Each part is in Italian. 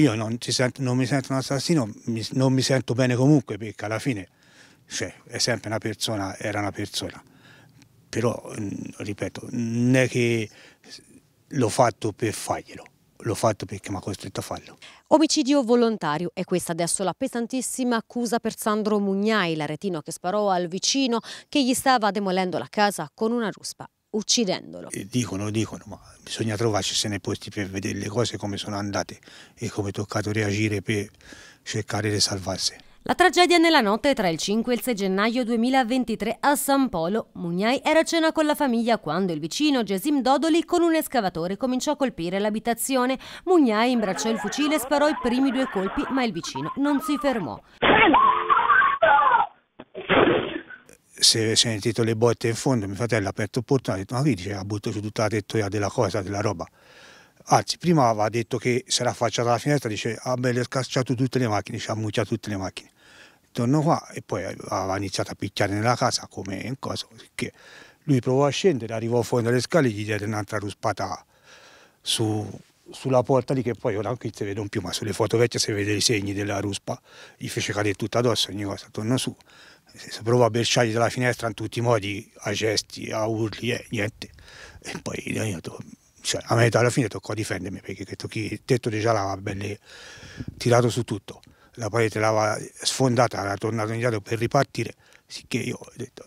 io non, sento, non mi sento un assassino, mi, non mi sento bene comunque perché alla fine cioè, è sempre una persona, era una persona. Però, ripeto, non è che l'ho fatto per farglielo l'ho fatto perché mi ha costretto a farlo. Omicidio volontario è questa adesso la pesantissima accusa per Sandro Mugnai, l'aretino che sparò al vicino che gli stava demolendo la casa con una ruspa uccidendolo. E dicono, dicono, ma bisogna trovarci se nei posti per vedere le cose come sono andate e come è toccato reagire per cercare di salvarsi. La tragedia nella notte tra il 5 e il 6 gennaio 2023 a San Polo, Mugnai era a cena con la famiglia quando il vicino Gesim Dodoli con un escavatore cominciò a colpire l'abitazione. Mugnai imbracciò il fucile e sparò i primi due colpi, ma il vicino non si fermò si è sentito le botte in fondo, mio fratello ha aperto il portone e ha detto ma qui dice ha buttato su tutta la tettoia della cosa, della roba. Anzi, prima aveva detto che si era affacciata alla finestra, dice ah beh le ha scacciato tutte le macchine, ci ha mucciato tutte le macchine. Torno qua e poi aveva iniziato a picchiare nella casa come in cosa, che lui provò a scendere, arrivò a fondo alle scale e gli diede un'altra ruspata su, sulla porta lì che poi ora qui si vedono più, ma sulle foto vecchie si vede i segni della ruspa, gli fece cadere tutto addosso ogni cosa, torno su se prova a berciargli dalla finestra in tutti i modi, a gesti, a urli, eh, niente. E poi io to, cioè, a metà alla fine toccò difendermi perché il tetto di già l'aveva belle tirato su tutto. La parete l'aveva sfondata, era tornato indietro per ripartire, sicché io ho detto,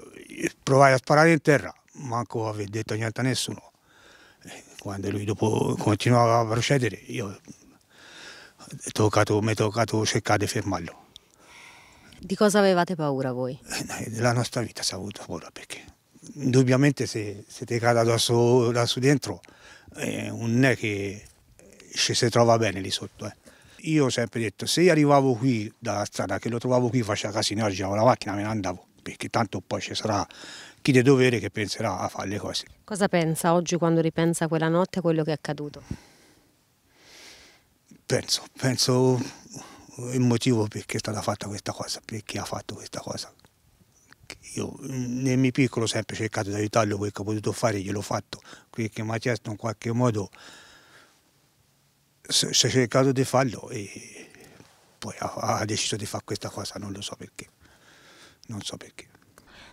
provai a sparare in terra, manco avevo detto niente a nessuno. E quando lui dopo continuava a procedere, io ho toccato, mi è toccato cercare di fermarlo. Di cosa avevate paura voi? Eh, della nostra vita si è avuto paura perché indubbiamente se, se ti cada da su, da su dentro eh, non è che ci si trova bene lì sotto. Eh. Io ho sempre detto se arrivavo qui dalla strada che lo trovavo qui faceva casino, giravo la macchina me ne andavo perché tanto poi ci sarà chi di dovere che penserà a fare le cose. Cosa pensa oggi quando ripensa quella notte a quello che è accaduto? Penso, penso il motivo perché è stata fatta questa cosa, perché ha fatto questa cosa. Io nel mio piccolo ho sempre cercato di aiutarlo, quel che ho potuto fare gliel'ho fatto, quel che mi ha chiesto in qualche modo si è cercato di farlo e poi ha, ha deciso di fare questa cosa, non lo so perché, non so perché.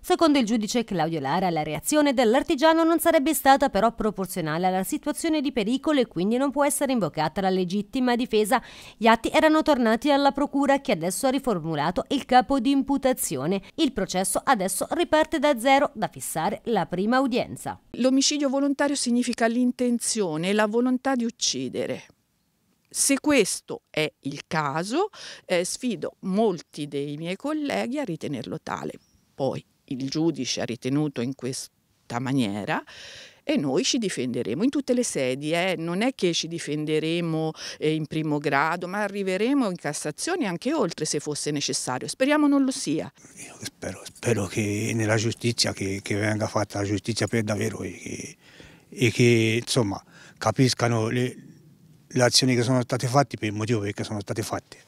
Secondo il giudice Claudio Lara, la reazione dell'artigiano non sarebbe stata però proporzionale alla situazione di pericolo e quindi non può essere invocata la legittima difesa. Gli atti erano tornati alla procura che adesso ha riformulato il capo di imputazione. Il processo adesso riparte da zero da fissare la prima udienza. L'omicidio volontario significa l'intenzione, e la volontà di uccidere. Se questo è il caso, eh, sfido molti dei miei colleghi a ritenerlo tale. Poi il giudice ha ritenuto in questa maniera e noi ci difenderemo in tutte le sedi, eh? non è che ci difenderemo eh, in primo grado, ma arriveremo in Cassazione anche oltre se fosse necessario, speriamo non lo sia. Io spero, spero che nella giustizia, che, che, venga fatta la giustizia per davvero e che, e che insomma, capiscano le, le azioni che sono state fatte per il motivo perché sono state fatte.